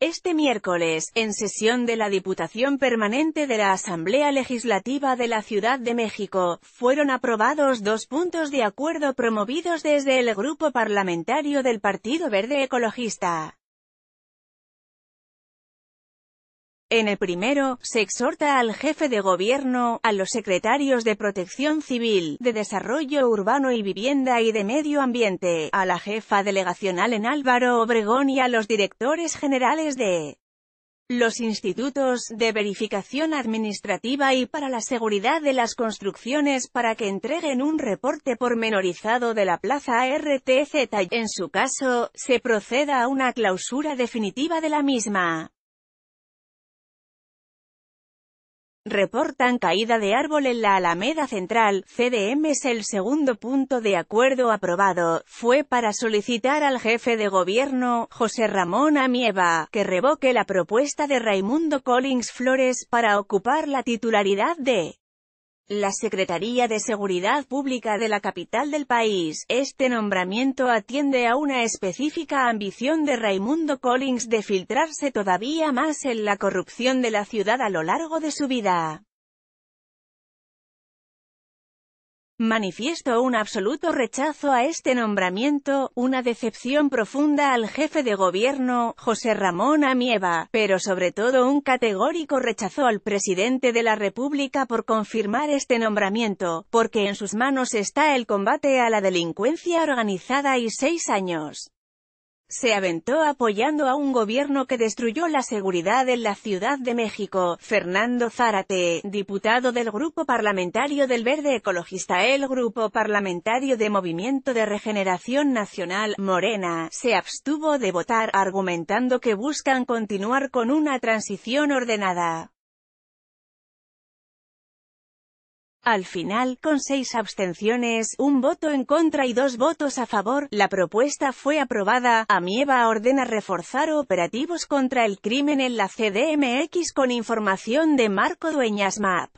Este miércoles, en sesión de la Diputación Permanente de la Asamblea Legislativa de la Ciudad de México, fueron aprobados dos puntos de acuerdo promovidos desde el Grupo Parlamentario del Partido Verde Ecologista. En el primero, se exhorta al jefe de gobierno, a los secretarios de Protección Civil, de Desarrollo Urbano y Vivienda y de Medio Ambiente, a la jefa delegacional en Álvaro Obregón y a los directores generales de los institutos de verificación administrativa y para la seguridad de las construcciones para que entreguen un reporte pormenorizado de la plaza RTZ. En su caso, se proceda a una clausura definitiva de la misma. Reportan caída de árbol en la Alameda Central, CDM es el segundo punto de acuerdo aprobado, fue para solicitar al jefe de gobierno, José Ramón Amieva, que revoque la propuesta de Raimundo Collins Flores para ocupar la titularidad de la Secretaría de Seguridad Pública de la capital del país. Este nombramiento atiende a una específica ambición de Raimundo Collins de filtrarse todavía más en la corrupción de la ciudad a lo largo de su vida. manifiesto un absoluto rechazo a este nombramiento, una decepción profunda al jefe de gobierno, José Ramón Amieva, pero sobre todo un categórico rechazo al presidente de la República por confirmar este nombramiento, porque en sus manos está el combate a la delincuencia organizada y seis años se aventó apoyando a un gobierno que destruyó la seguridad en la Ciudad de México. Fernando Zárate, diputado del Grupo Parlamentario del Verde Ecologista El Grupo Parlamentario de Movimiento de Regeneración Nacional, Morena, se abstuvo de votar argumentando que buscan continuar con una transición ordenada. Al final, con seis abstenciones, un voto en contra y dos votos a favor, la propuesta fue aprobada. Amieva ordena reforzar operativos contra el crimen en la CDMX con información de Marco Dueñas Map.